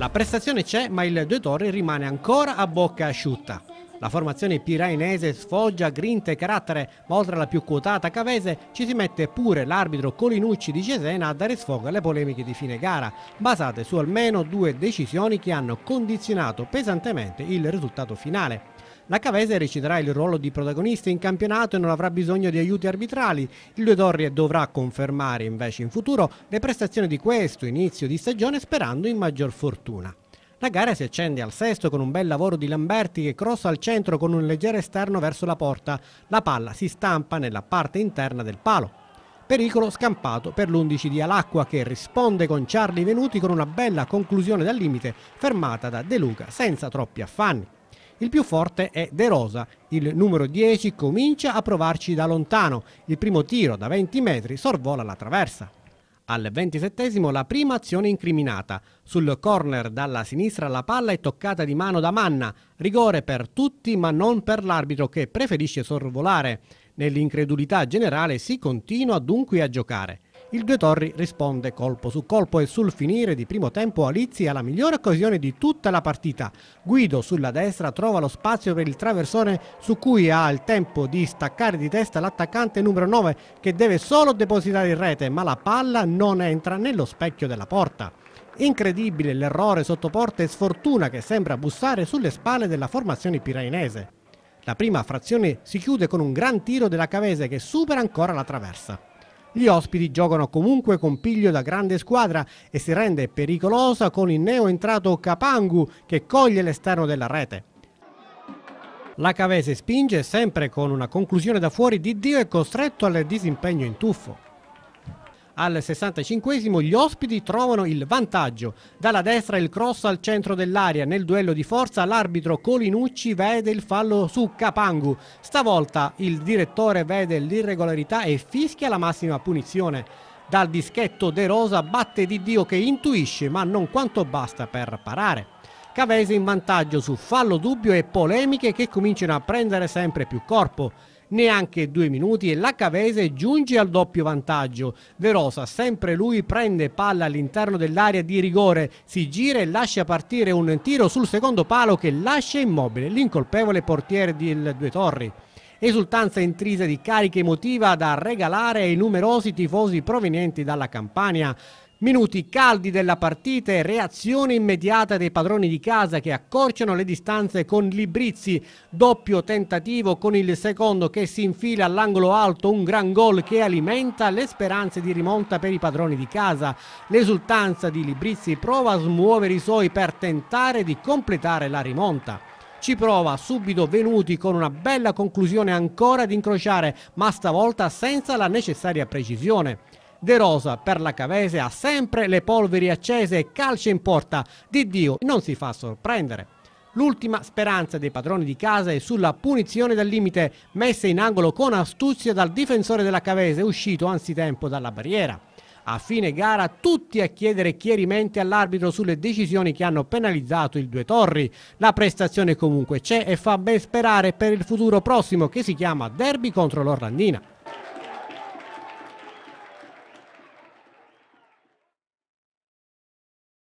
La prestazione c'è, ma il Due Torri rimane ancora a bocca asciutta. La formazione pirainese sfoggia grinta e carattere, ma oltre alla più quotata cavese ci si mette pure l'arbitro Colinucci di Cesena a dare sfogo alle polemiche di fine gara, basate su almeno due decisioni che hanno condizionato pesantemente il risultato finale. La Cavese reciterà il ruolo di protagonista in campionato e non avrà bisogno di aiuti arbitrali. Il Due Torri dovrà confermare invece in futuro le prestazioni di questo inizio di stagione sperando in maggior fortuna. La gara si accende al sesto con un bel lavoro di Lamberti che crossa al centro con un leggero esterno verso la porta. La palla si stampa nella parte interna del palo. Pericolo scampato per l'11 di Alacqua che risponde con Charlie Venuti con una bella conclusione dal limite fermata da De Luca senza troppi affanni. Il più forte è De Rosa. Il numero 10 comincia a provarci da lontano. Il primo tiro da 20 metri sorvola la traversa. Al 27 la prima azione incriminata. Sul corner dalla sinistra la palla è toccata di mano da Manna. Rigore per tutti ma non per l'arbitro che preferisce sorvolare. Nell'incredulità generale si continua dunque a giocare. Il Due Torri risponde colpo su colpo e sul finire di primo tempo Alizzi ha la migliore occasione di tutta la partita. Guido sulla destra trova lo spazio per il traversone su cui ha il tempo di staccare di testa l'attaccante numero 9 che deve solo depositare in rete ma la palla non entra nello specchio della porta. Incredibile l'errore sotto porta e sfortuna che sembra bussare sulle spalle della formazione pirainese. La prima frazione si chiude con un gran tiro della Cavese che supera ancora la traversa. Gli ospiti giocano comunque con piglio da grande squadra e si rende pericolosa con il neo entrato Capangu che coglie l'esterno della rete. La Cavese spinge sempre con una conclusione da fuori di Dio e costretto al disimpegno in tuffo. Al 65 gli ospiti trovano il vantaggio. Dalla destra il cross al centro dell'area. Nel duello di forza l'arbitro Colinucci vede il fallo su Capangu. Stavolta il direttore vede l'irregolarità e fischia la massima punizione. Dal dischetto De Rosa batte di Dio che intuisce ma non quanto basta per parare. Cavese in vantaggio su fallo dubbio e polemiche che cominciano a prendere sempre più corpo. Neanche due minuti e la Cavese giunge al doppio vantaggio. Verosa, sempre lui, prende palla all'interno dell'area di rigore, si gira e lascia partire un tiro sul secondo palo che lascia immobile l'incolpevole portiere del Due Torri esultanza intrisa di carica emotiva da regalare ai numerosi tifosi provenienti dalla Campania. Minuti caldi della partita e reazione immediata dei padroni di casa che accorciano le distanze con Librizzi. Doppio tentativo con il secondo che si infila all'angolo alto, un gran gol che alimenta le speranze di rimonta per i padroni di casa. L'esultanza di Librizzi prova a smuovere i suoi per tentare di completare la rimonta. Ci prova subito Venuti con una bella conclusione ancora di incrociare, ma stavolta senza la necessaria precisione. De Rosa per la Cavese ha sempre le polveri accese e calcio in porta. Di Dio non si fa sorprendere. L'ultima speranza dei padroni di casa è sulla punizione dal limite, messa in angolo con astuzia dal difensore della Cavese, uscito anzitempo dalla barriera. A fine gara tutti a chiedere chiarimenti all'arbitro sulle decisioni che hanno penalizzato il Due Torri. La prestazione comunque c'è e fa ben sperare per il futuro prossimo che si chiama Derby contro l'Orlandina.